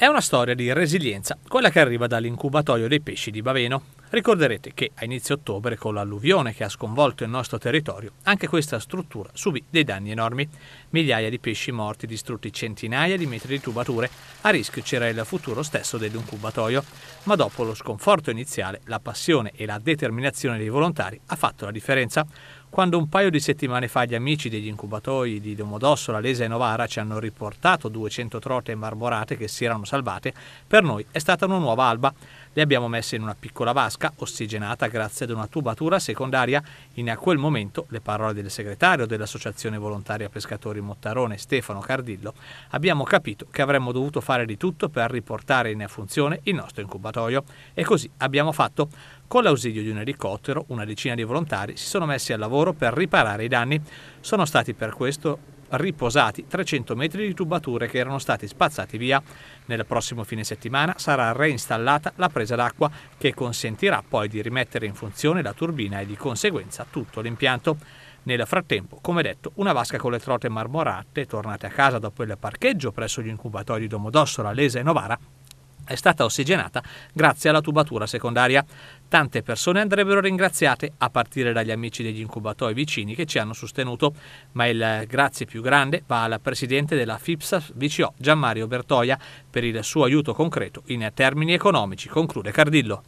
È una storia di resilienza, quella che arriva dall'incubatorio dei pesci di Baveno, Ricorderete che a inizio ottobre, con l'alluvione che ha sconvolto il nostro territorio, anche questa struttura subì dei danni enormi. Migliaia di pesci morti, distrutti centinaia di metri di tubature, a rischio c'era il futuro stesso dell'incubatoio. Ma dopo lo sconforto iniziale, la passione e la determinazione dei volontari ha fatto la differenza. Quando un paio di settimane fa gli amici degli incubatoi di Domodossola, Lesa e Novara ci hanno riportato 200 trote marmorate che si erano salvate, per noi è stata una nuova alba le abbiamo messe in una piccola vasca, ossigenata grazie ad una tubatura secondaria. In a quel momento le parole del segretario dell'Associazione Volontaria Pescatori Mottarone, Stefano Cardillo, abbiamo capito che avremmo dovuto fare di tutto per riportare in funzione il nostro incubatorio. E così abbiamo fatto. Con l'ausilio di un elicottero, una decina di volontari si sono messi al lavoro per riparare i danni. Sono stati per questo riposati 300 metri di tubature che erano stati spazzati via. Nel prossimo fine settimana sarà reinstallata la presa d'acqua che consentirà poi di rimettere in funzione la turbina e di conseguenza tutto l'impianto. Nel frattempo, come detto, una vasca con le trote marmorate, tornate a casa dopo il parcheggio presso gli incubatori di Domodossola, Lesa e Novara, è stata ossigenata grazie alla tubatura secondaria. Tante persone andrebbero ringraziate, a partire dagli amici degli incubatori vicini che ci hanno sostenuto, ma il grazie più grande va al presidente della FIPSA VCO Gianmario Bertoia per il suo aiuto concreto in termini economici, conclude Cardillo.